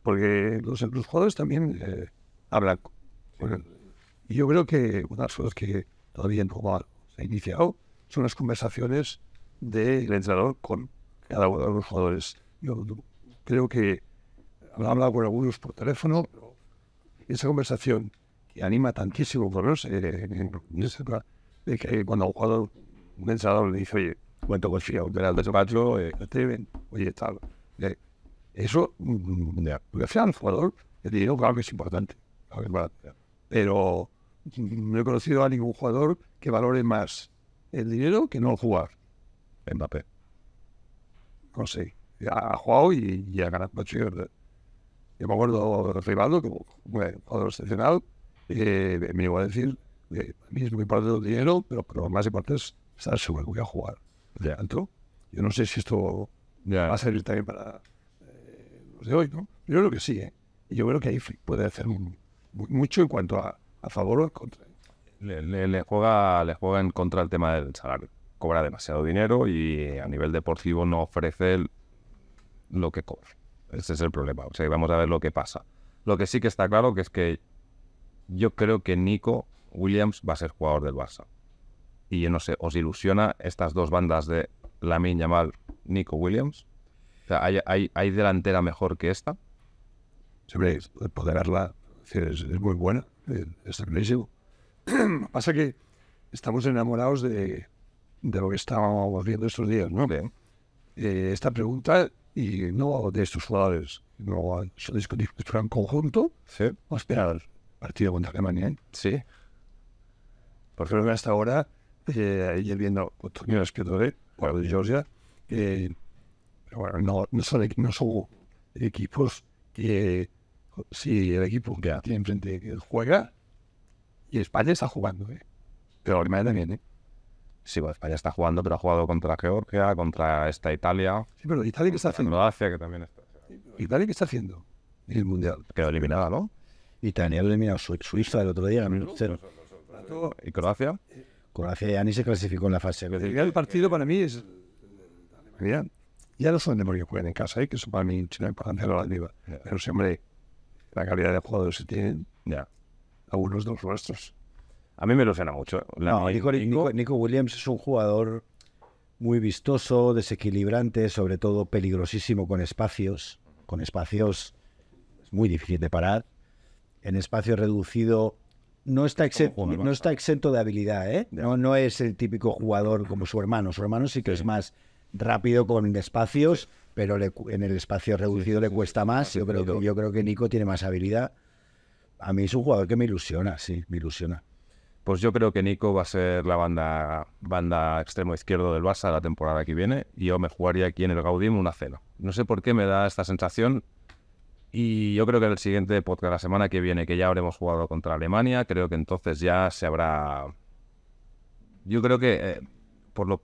Porque los, jugadores también eh, hablan yo creo que una de las cosas que todavía no se ha iniciado son las conversaciones del entrenador con cada uno de los jugadores. Yo creo que habrá hablado con algunos por teléfono, esa conversación que anima tantísimo, por eh, de que cuando un jugador, un entrenador le dice, oye, cuento un verás de cuatro, eh, oye, tal. Eh, eso, porque al final el jugador, el dinero claro es importante, que es pero no he conocido a ningún jugador que valore más el dinero que no jugar. Mbappé. No sé. Ha, jugado y, ha ganado mucho. Yo me acuerdo de Rivaldo, que jugador excepcional, eh, me iba a decir a mí es muy importante el dinero, pero, pero más importante es estar seguro que voy a jugar. de alto, yo no sé si esto va a servir también para eh, los de hoy, ¿no? Yo creo que sí, ¿eh? Yo creo que ahí puede hacer mucho en cuanto a ¿A favor o en contra? Le, juega, le juega en contra el tema del salario. Cobra demasiado dinero y a nivel deportivo no ofrece lo que cobra. Ese es el problema. O sea, vamos a ver lo que pasa. Lo que sí que está claro que es que yo creo que Nico Williams va a ser jugador del Barça. Y no sé, ¿os ilusiona estas dos bandas de Lamin mal Nico Williams? O sea, ¿hay, delantera mejor que esta? Siempre poder es, muy buena, eh, está buenísimo. Pasa que estamos enamorados de, de lo que estamos viendo estos días, ¿no? Eh, esta pregunta, y no de estos jugadores, no son discutibles, pero en conjunto, sí. a esperar el partido contra Alemania. ¿eh? Sí. Porque creo que hasta ahora, eh, ayer viendo Antonio Esquiadore, o de Georgia, eh, pero bueno, no son equipos que Sí, el equipo que tiene enfrente juega, y España está jugando, ¿eh? Pero Alemania también, ¿eh? Sí, bueno, España está jugando, pero ha jugado contra Georgia, contra esta Italia. Sí, pero Italia ¿qué está haciendo. Croacia, que también está. Italia qué está haciendo el Mundial. Quedó eliminada, ¿no? Italia lo eliminado Su Suiza el otro día, cero. ¿Y Croacia? Croacia ya ni se clasificó en la fase. El partido para mí es. ya no son de porque juegan en casa, ¿eh? que eso para mí es para hacerlo a la Pero siempre la calidad de jugadores se tienen, ya. algunos de los nuestros. A mí me suena mucho. Nico, Williams es un jugador muy vistoso, desequilibrante, sobre todo peligrosísimo con espacios. Con espacios es muy difícil de parar. En espacio reducido no está, exento, no está exento de habilidad. ¿eh? No, no es el típico jugador como su hermano. Su hermano sí que es más rápido con espacios pero en el espacio reducido le cuesta más. Yo creo, que, yo creo que Nico tiene más habilidad. A mí es un jugador que me ilusiona, sí, me ilusiona. Pues yo creo que Nico va a ser la banda, banda extremo izquierdo del Barça la temporada que viene y yo me jugaría aquí en el Gaudim una cena. No sé por qué me da esta sensación y yo creo que en el siguiente podcast, la semana que viene, que ya habremos jugado contra Alemania, creo que entonces ya se habrá... Yo creo que eh, por lo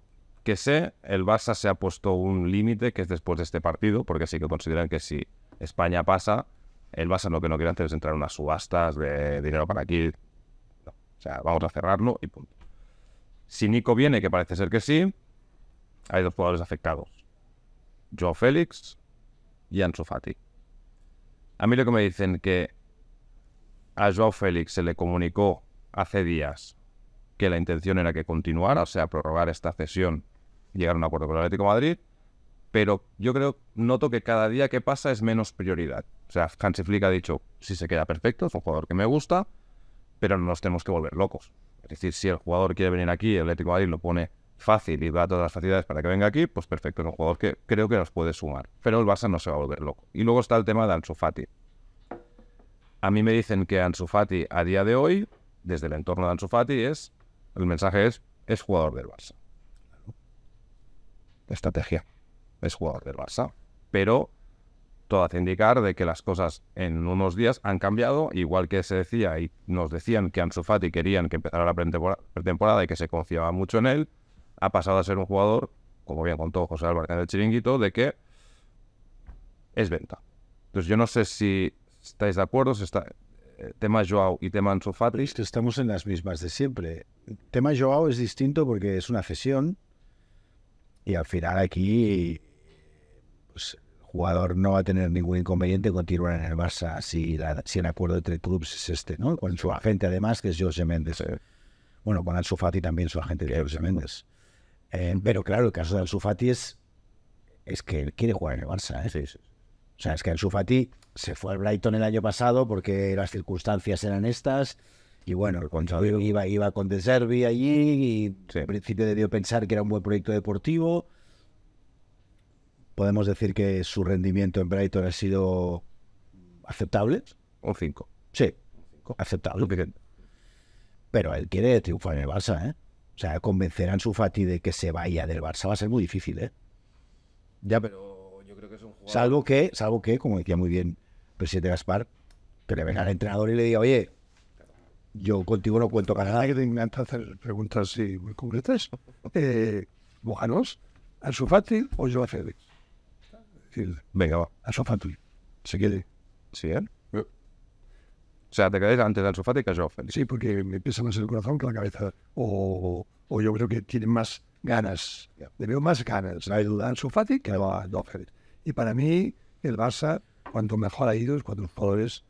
que sé, el Barça se ha puesto un límite que es después de este partido, porque sí que consideran que si España pasa, el Barça lo que no quiere hacer es entrar en unas subastas de dinero para aquí. O sea, vamos a cerrarlo y punto. Si Nico viene, que parece ser que sí, hay dos jugadores afectados. Joao Félix y Ansu Fati. A mí lo que me dicen que a Joao Félix se le comunicó hace días que la intención era que continuara, o sea, prorrogar esta cesión llegar a un acuerdo con el Atlético Madrid, pero yo creo, noto que cada día que pasa es menos prioridad. O sea, Hansi Flick ha dicho, si se queda perfecto, es un jugador que me gusta, pero no nos tenemos que volver locos. Es decir, si el jugador quiere venir aquí, el Atlético Madrid lo pone fácil y va a todas las facilidades para que venga aquí, pues perfecto, es un jugador que creo que nos puede sumar. Pero el Barça no se va a volver loco. Y luego está el tema de Ansu Fati. A mí me dicen que Ansu Fati a día de hoy, desde el entorno de Ansu Fati, es, el mensaje es, es jugador del Barça estrategia. Es jugador del Barça. Pero todo hace indicar de que las cosas en unos días han cambiado, igual que se decía y nos decían que Ansu Fati querían que empezara la pretemporada y que se confiaba mucho en él, ha pasado a ser un jugador, como bien contó José Álvarez del chiringuito, de que es venta. Entonces yo no sé si estáis de acuerdo, si está, eh, tema Joao y tema Ansu estamos en las mismas de siempre. tema Joao es distinto porque es una cesión y al final aquí pues, el jugador no va a tener ningún inconveniente continuar en el Barça si, la, si el acuerdo entre clubes es este, ¿no? Con su agente además, que es José Méndez. Bueno, con Al Sufati también su agente es José Méndez. Eh, pero claro, el caso de Ansu Fati es, que él quiere jugar en el Barça. ¿eh? O sea, es que Ansu Sufati se fue al Brighton el año pasado porque las circunstancias eran estas y bueno, iba, iba con De Servi allí y al principio debió pensar que era un buen proyecto deportivo. Podemos decir que su rendimiento en Brighton ha sido aceptable. Un cinco Sí, aceptable. Pero él quiere triunfar en el Barça, ¿eh? O sea, convencer a Ansu Fati de que se vaya del Barça va a ser muy difícil, ¿eh? Ya, pero yo creo que es un jugador... Salvo que, salvo que como decía muy bien el presidente Gaspar, que le venga al entrenador y le diga, oye, yo contigo no cuento para nada. Que te encanta hacer preguntas y muy concretas. Eh, Bojanos, Ansu Fati o Joao Félix. Venga, va. Ansu Fati, si quiere. ¿Sí, ¿eh? eh? O sea, te querés antes de Ansu Fati que Joao Sí, porque me pesa más el corazón que la cabeza. O, o yo creo que tiene más ganas. Yeah. Le veo más ganas a Ansu Fati que a Joao Y para mí, el Barça, cuanto mejor ha ido, es cuando los jugadores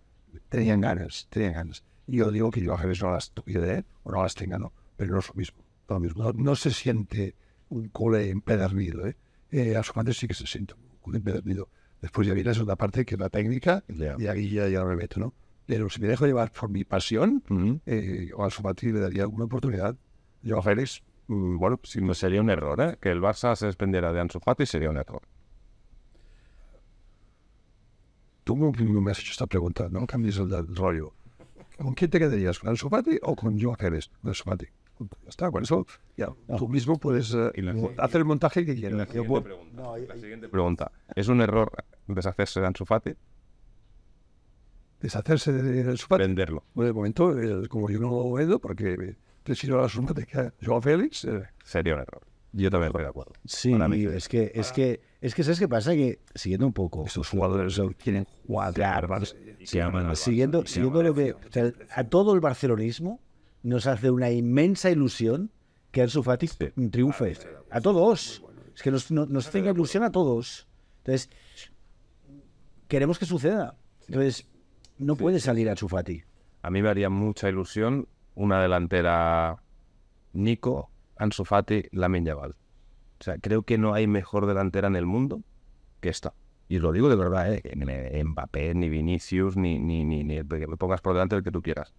tenían ganas, tenían ganas. Yo digo que yo Félix no las tuviera o no las tenga, no, pero no es lo mismo. No, se siente un cole empedernido. ¿eh? Eh, a su sí que se siente un cole empedernido. Después ya viene la segunda parte, que es la técnica, y aquí ya, ya no meto, Pero si me dejo llevar por mi pasión, eh, o a su le daría alguna oportunidad. Yo a Félix, mm, bueno, pues, sería un error, ¿eh? Que el Barça se desprendiera de Ansu Fati sería un error. Tú me, has hecho esta pregunta, no cambies el rollo. ¿Con quién te quedarías? ¿Con Fati o con Joafélix? Félix? Con está, con eso ya, tú mismo puedes eh, hacer el montaje que quieras. La siguiente, pregunta, ¿Es un error deshacerse de Fati? Deshacerse de Fati? Venderlo. Bueno, pues, de momento, como yo no lo vendo, porque prefiero a la que a Félix. Eh. Sería un error. Yo también estoy de acuerdo. Sí, es que, es que es que, ¿sabes qué pasa? Que, siguiendo un poco... Esos jugadores quieren jugar. siguiendo, siguiendo lo que... a todo el barcelonismo nos hace una inmensa ilusión que Ansu Fati triunfe. A todos. Es que nos, nos, ilusión a todos. Entonces, queremos que suceda. Entonces, no puede salir Ansu Fati. A mí me haría mucha ilusión una delantera Nico, Ansu Fati, Lamin Val. O sea, creo que no hay mejor delantera en el mundo que esta. Y lo digo de verdad, ¿eh? ni Mbappé, ni Vinicius, ni, ni, ni, que me pongas por delante el que tú quieras.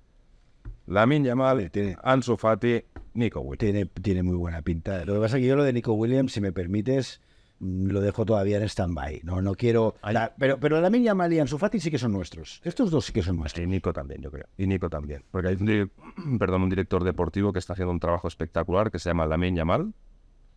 Lamin Yamal, tiene, Ansu Fati, Nico Williams. Tiene, tiene, muy buena pinta. Lo que pasa es que yo lo de Nico Williams, si me permites, mm, lo dejo todavía en stand-by. No, no quiero... pero, pero Lamin Yamal y Ansu Fati sí que son nuestros. Estos dos sí que son nuestros. Y Nico también, yo creo. Y Nico también. Porque hay un, un director deportivo que está haciendo un trabajo espectacular que se llama Lamin Yamal,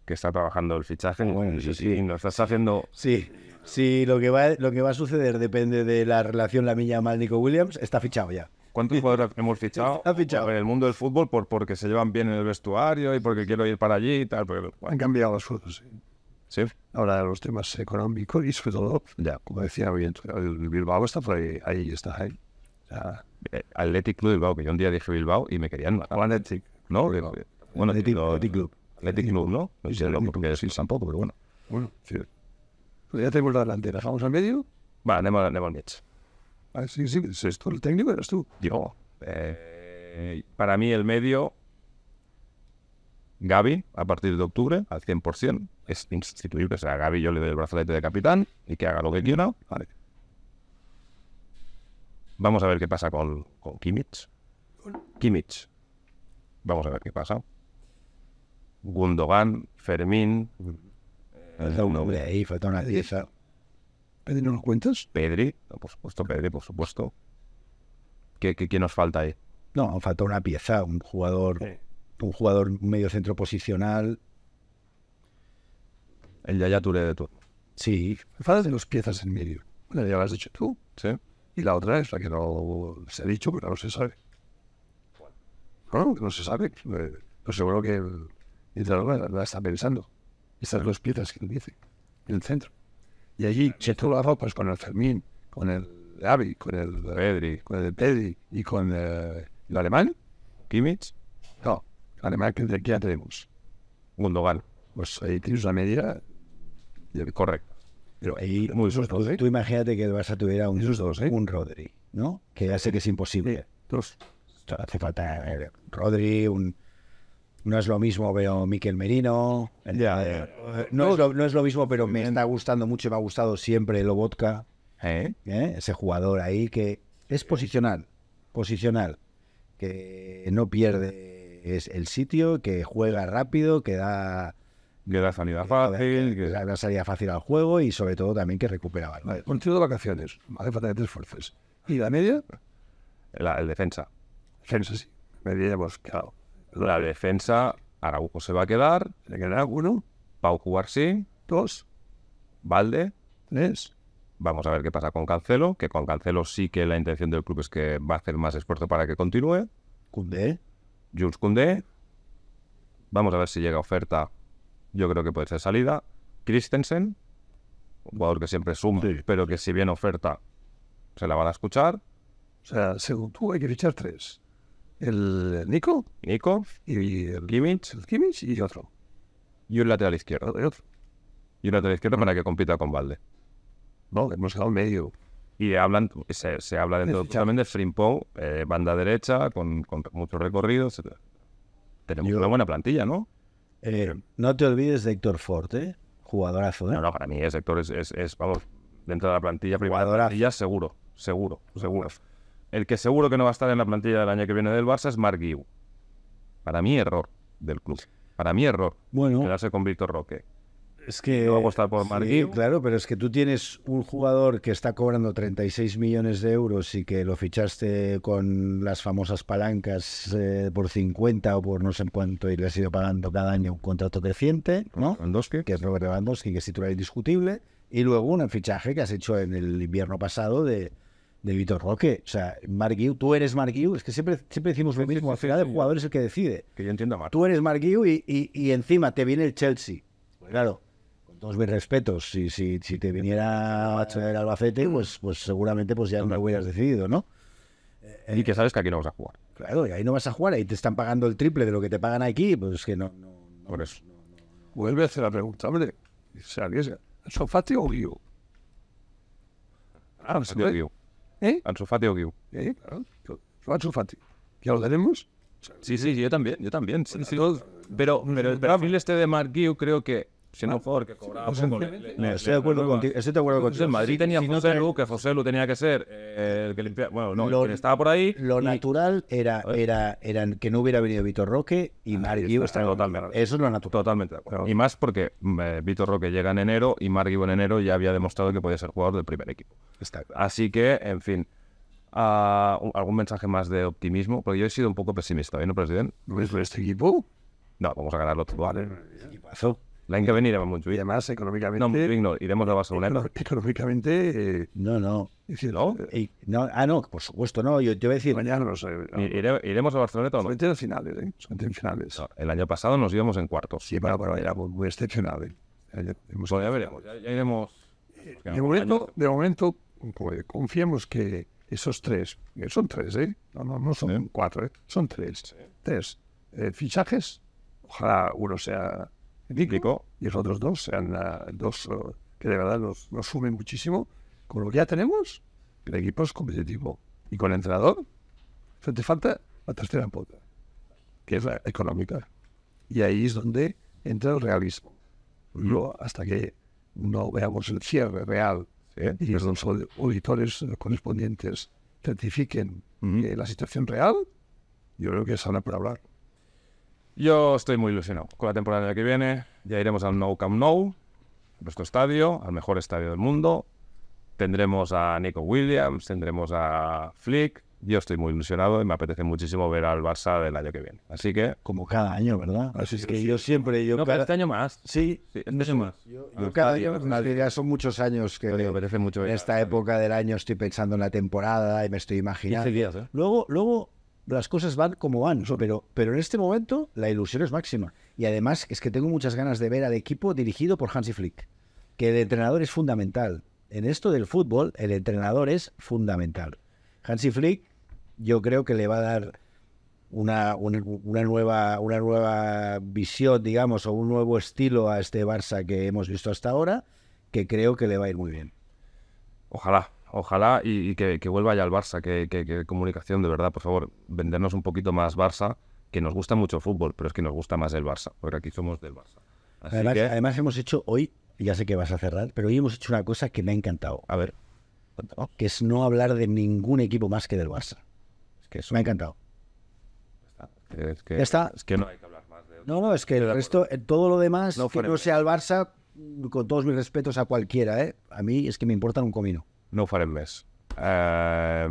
que está trabajando el fichaje. Bueno, sí. Y nos estás haciendo. Sí, sí lo, que va, lo que va a suceder depende de la relación la mía mal Nico Williams. Está fichado ya. ¿Cuántos jugadores hemos fichado, ha fichado. en el mundo del fútbol por, porque se llevan bien en el vestuario y porque quiero ir para allí y tal? Han cambiado las fotos. sí. Ahora los temas económicos y sobre todo, ya, como decía bien, el Bilbao está por ahí, ahí está ahí. Eh, Club Bilbao, que yo un día dije Bilbao y me querían matar. Athletic. No, Bilbao. bueno, Athletic, Club. Athletic ¿no? No tiene lo que decir tampoco, pero bueno. Bueno. Sí. Pues ya tenemos la delantera. ¿Vamos al medio? Va, anem, al mig. Ah, sí, sí, es tú el técnico, eres tú. Yo. eh, para mí el medio, Gaby, a partir de octubre, al 100%, es insustituible. O sea, a Gaby yo le doy el brazalete de capitán y que haga lo que quiera. Vale. Vamos a ver qué pasa con, con Kimmich. Kimmich. Vamos a ver qué pasa. Gundogan, Fermín. Falta eh, un ahí, falta una pieza. ¿Pedri no nos cuentas? Pedri, por supuesto, Pedri, por supuesto. ¿Qué, qué, nos falta ahí? No, falta una pieza, un jugador, un jugador medio centro posicional. El Yaya Touré de todo. Sí. Falta de dos piezas en medio. Una ya lo has dicho tú. Sí. Y la otra es la que no se ha dicho, pero no se sabe. No, no se sabe. Pero eh, seguro que y lo vas la está pensando. Estas dos piezas que él dice, en el centro. Y allí, si tú lo pues con el Fermín, con el Avi, con el Pedri, con el Pedri y con eh, el, alemán, Kimmich. No, el alemán que ya tenemos. Gundogan. Pues ahí tienes una medida... correcta. Pero ahí, muy ¿eh? tú imagínate que vas a tuviera un, dos, ¿eh? un Rodri, ¿no? Que ya sé que es imposible. dos. Hace falta eh, Rodri, un, no es lo mismo, veo Miquel Merino. Eh, no, es lo, mismo, pero me está gustando mucho y me ha gustado siempre el ¿Eh? ¿Eh? Ese jugador ahí que es posicional, posicional, que no pierde el sitio, que juega rápido, que da que da salida fácil. Que, da salida fácil al juego y sobre todo también que recupera balón. Contigo de vacaciones, hace falta de tres ¿Y la media? el defensa. Defensa, sí. Media ya hemos la defensa, Araujo se va a quedar, se quedará uno, Pau jugar sí, dos, Valde, tres. Vamos a ver qué pasa con Cancelo, que con Cancelo sí que la intención del club es que va a hacer más esfuerzo para que continúe. Cundé. Jules Cundé. Vamos a ver si llega oferta. Yo creo que puede ser salida. Christensen, un jugador que siempre suma, pero que si bien oferta, se la van a escuchar. O sea, según tú, hay que fichar tres el Nico. Nico. Y el Kimmich. y otro. Y un lateral izquierdo. Y otro. Y un lateral izquierdo para que compita con Valde. No, hemos quedado medio. Y hablan, se, se habla dentro de Frimpong, eh, banda derecha, con, muchos recorridos. recorridos Tenemos una buena plantilla, ¿no? Eh, no te olvides de Héctor Forte, ¿eh? jugadorazo. No, no, para mí es Héctor, es, es, vamos, dentro de la plantilla, Jugadorazo. ya seguro, seguro, seguro. El que seguro que no va a estar en la plantilla del año que viene del Barça es Mark Para mí, error del club. Para mí, error. Bueno. Quedarse con Víctor Roque. Es que. No va a apostar por Marc Claro, pero es que tú tienes un jugador que está cobrando 36 millones de euros y que lo fichaste con las famosas palancas eh, por 50 o por no sé cuánto y le has ido pagando cada año un contrato creciente, ¿no? Que es Robert Lewandowski, que es titular indiscutible. Y luego un fichaje que has hecho en el invierno pasado de de Vitor Roque. O sea, Mark tú eres Mark Es que siempre, siempre decimos lo mismo. Al final, el jugador es el que decide. Que yo entiendo más. Tú eres Mark y, encima te viene el Chelsea. Pues claro, con todos mis respetos, si, si, si te viniera el Albacete, pues, pues seguramente pues ya no me hubieras decidido, ¿no? Y que sabes que aquí no vas a jugar. Claro, y ahí no vas a jugar, ahí te están pagando el triple de lo que te pagan aquí, pues que no. Vuelve a hacer la pregunta, hombre. ¿Se arriesga? ¿Sofati o Guiu? Ah, ¿Eh? o Guiu. ¿Eh? Claro. ¿Ya lo tenemos? Sí, sí, yo también, yo también. Sí, Pero, pero el perfil este de Mark Guiu creo que siendo no, un ah, que cobraba un gol. poco. estoy de acuerdo contigo. Estoy acuerdo En Madrid tenía José Lu, que José Lu tenía que ser eh, el que limpiaba. Bueno, no, estaba por ahí. Lo natural era, era, que no hubiera venido Vitor Roque y ah, Margui. Está Eso es lo natural. Totalmente de acuerdo. Y más porque eh, Vitor Roque llega en enero y Margui en enero ya había demostrado que podía ser jugador del primer equipo. Está Así que, en fin. Ah, ¿Algún mensaje más de optimismo? Porque yo he sido un poco pesimista, hoy, ¿eh? no, presidente? de este equipo? No, vamos a ganarlo todo, ¿vale? ¿Qué pasó? La viene iremos a Montjuic. Y además, económicamente. No, Montjuic no, iremos a Barcelona. Económicamente. Eh, no, no. Eh, ¿No? Ah, no, por supuesto, no. Yo te voy a decir. Mañana ¿Iremos a Barcelona o no? Solamente finales, ¿eh? finales. el año pasado nos íbamos en cuartos. Sí, pero, era muy excepcional. ¿eh? Ya, veremos, ya, iremos. de momento, de momento pues, confiemos que esos tres, son tres, ¿eh? No, no, no son cuatro, son tres. Tres. fichajes, ojalá uno sea bíblico y los otros dos sean ah, dos eh, que de verdad nos, sumen muchísimo con lo que ya tenemos, el equipo es competitivo. Y con el entrenador, te falta la tercera pota, que es la económica. Y ahí es donde entra el realismo. Luego, hasta que no veamos el cierre real y los auditores eh, correspondientes certifiquen la situación real, yo creo que es hora para hablar. Yo estoy muy ilusionado con la temporada que viene. Ya iremos al No Camp Nou, nuestro estadio, al mejor estadio del mundo. Tendremos a Nico Williams, tendremos a Flick. Yo estoy muy ilusionado y me apetece muchísimo ver al Barça del año que viene. Así que. Como cada año, ¿verdad? Así es que yo siempre. Yo no, cada... pero este año más. Sí, sí este año más. Yo, cada año, ya son muchos años que. Me apetece mucho. En esta época del año estoy pensando en la temporada y me estoy imaginando. Días, ¿eh? Luego, luego las cosas van como van, pero, pero en este momento la ilusión es máxima. Y además es que tengo muchas ganas de ver al equipo dirigido por Hansi Flick, que el entrenador es fundamental. En esto del fútbol, el entrenador es fundamental. Hansi Flick, yo creo que le va a dar una, nueva, una nueva visión, digamos, o un nuevo estilo a este Barça que hemos visto hasta ahora, que creo que le va a ir muy bien. Ojalá, ojalá y, que, vuelva ya al Barça, que, comunicación de verdad, por favor, vendernos un poquito más Barça, que nos gusta mucho fútbol, pero es que nos gusta más el Barça, porque aquí somos del Barça. además, hemos hecho hoy, ya sé que vas a cerrar, pero hoy hemos hecho una cosa que me ha encantado. A ver. Que es no hablar de ningún equipo más que del Barça. Es que eso... Me ha encantado. Es que, ya está. no hay que hablar más de No, no, es que el resto, todo lo demás que no sea el Barça, con todos mis respetos a cualquiera, ¿eh? a mí es que me importan un comino. no ho farem més. Eh,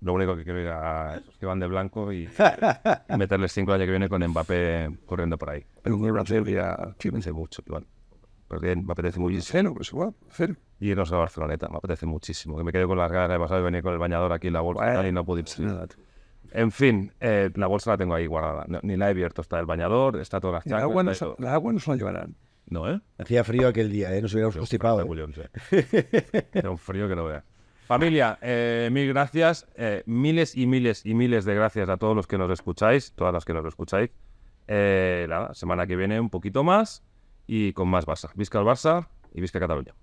lo único que quiero ir a que van de blanco y meterles cinco el que viene con Mbappé corriendo por ahí. Pero un Brasil ya fíjense mucho, Iván. Porque me apetece muchísimo. pues igual, cero. Y no a Barceloneta, me apetece muchísimo. Que me quedo con las ganas de pasar de venir con el bañador aquí en la bolsa bueno, y no pude irse. Nada. En fin, eh, la bolsa la tengo ahí guardada. No, ni la he abierto. Está el bañador, está todas las chacas. Las la agua no se la llevarán. No, ¿eh? Hacía frío aquel día, ¿eh? Nos hubiéramos constipado. Era eh. un frío que no vea. Familia, eh, mil gracias, eh, miles y miles y miles de gracias a todos los que nos escucháis, todas las que nos escucháis. la semana que viene un poquito más y con más Barça. Visca el Barça y Visca Cataluña.